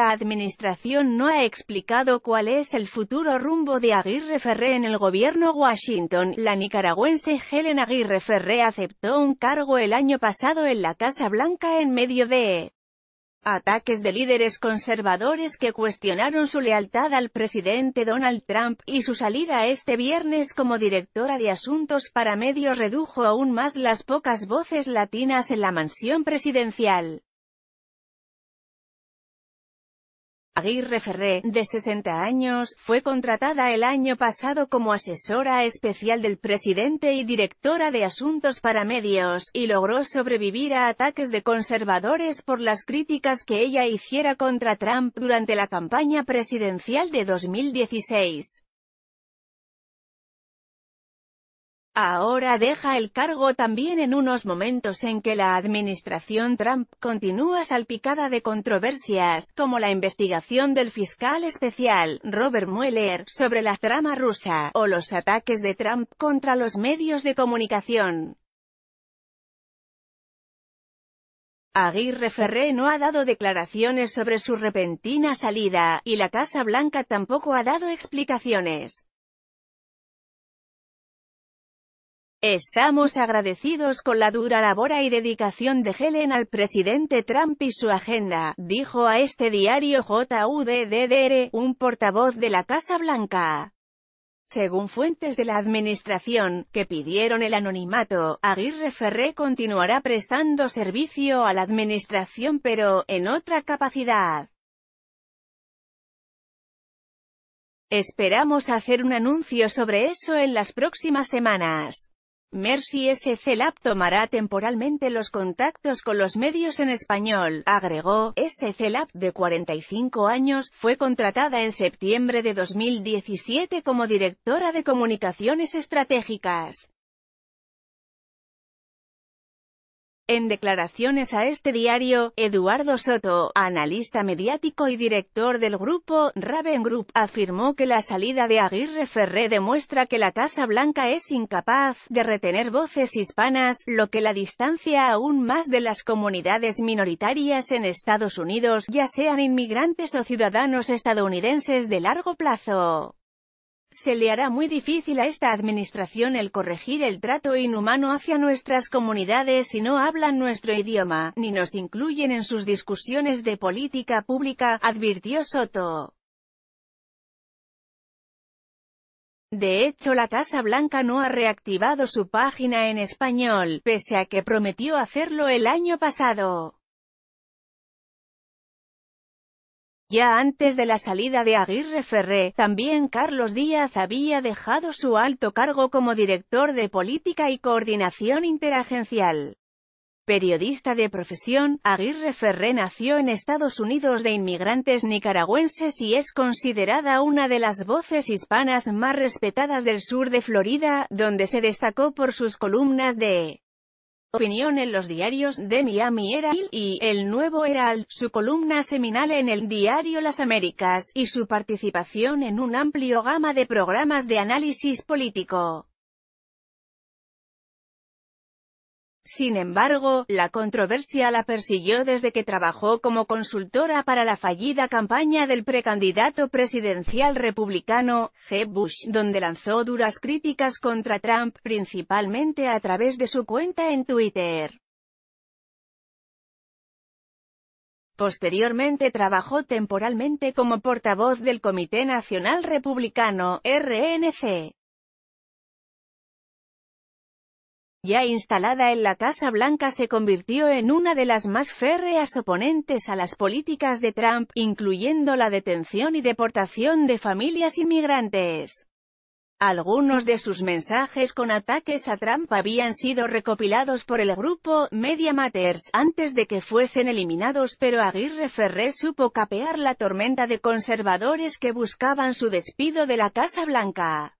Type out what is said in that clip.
la administración no ha explicado cuál es el futuro rumbo de Aguirre Ferré en el gobierno Washington. La nicaragüense Helen Aguirre Ferré aceptó un cargo el año pasado en la Casa Blanca en medio de ataques de líderes conservadores que cuestionaron su lealtad al presidente Donald Trump, y su salida este viernes como directora de asuntos para medios redujo aún más las pocas voces latinas en la mansión presidencial. Aguirre Ferré, de 60 años, fue contratada el año pasado como asesora especial del presidente y directora de asuntos para medios, y logró sobrevivir a ataques de conservadores por las críticas que ella hiciera contra Trump durante la campaña presidencial de 2016. Ahora deja el cargo también en unos momentos en que la administración Trump continúa salpicada de controversias, como la investigación del fiscal especial, Robert Mueller, sobre la trama rusa, o los ataques de Trump contra los medios de comunicación. Aguirre Ferré no ha dado declaraciones sobre su repentina salida, y la Casa Blanca tampoco ha dado explicaciones. Estamos agradecidos con la dura labor y dedicación de Helen al presidente Trump y su agenda, dijo a este diario JUDDR, un portavoz de la Casa Blanca. Según fuentes de la administración, que pidieron el anonimato, Aguirre Ferré continuará prestando servicio a la administración pero, en otra capacidad. Esperamos hacer un anuncio sobre eso en las próximas semanas. Mercy SC Lab tomará temporalmente los contactos con los medios en español, agregó. SC Lab, de 45 años, fue contratada en septiembre de 2017 como directora de comunicaciones estratégicas. En declaraciones a este diario, Eduardo Soto, analista mediático y director del grupo Raven Group, afirmó que la salida de Aguirre Ferré demuestra que la Casa Blanca es incapaz de retener voces hispanas, lo que la distancia aún más de las comunidades minoritarias en Estados Unidos, ya sean inmigrantes o ciudadanos estadounidenses de largo plazo. Se le hará muy difícil a esta administración el corregir el trato inhumano hacia nuestras comunidades si no hablan nuestro idioma, ni nos incluyen en sus discusiones de política pública, advirtió Soto. De hecho la Casa Blanca no ha reactivado su página en español, pese a que prometió hacerlo el año pasado. Ya antes de la salida de Aguirre Ferré, también Carlos Díaz había dejado su alto cargo como director de Política y Coordinación Interagencial. Periodista de profesión, Aguirre Ferré nació en Estados Unidos de inmigrantes nicaragüenses y es considerada una de las voces hispanas más respetadas del sur de Florida, donde se destacó por sus columnas de opinión en los diarios de Miami Herald y El Nuevo Herald, su columna seminal en el diario Las Américas, y su participación en un amplio gama de programas de análisis político. Sin embargo, la controversia la persiguió desde que trabajó como consultora para la fallida campaña del precandidato presidencial republicano, G. Bush, donde lanzó duras críticas contra Trump, principalmente a través de su cuenta en Twitter. Posteriormente trabajó temporalmente como portavoz del Comité Nacional Republicano, RNC. Ya instalada en la Casa Blanca se convirtió en una de las más férreas oponentes a las políticas de Trump, incluyendo la detención y deportación de familias inmigrantes. Algunos de sus mensajes con ataques a Trump habían sido recopilados por el grupo Media Matters antes de que fuesen eliminados pero Aguirre Ferré supo capear la tormenta de conservadores que buscaban su despido de la Casa Blanca.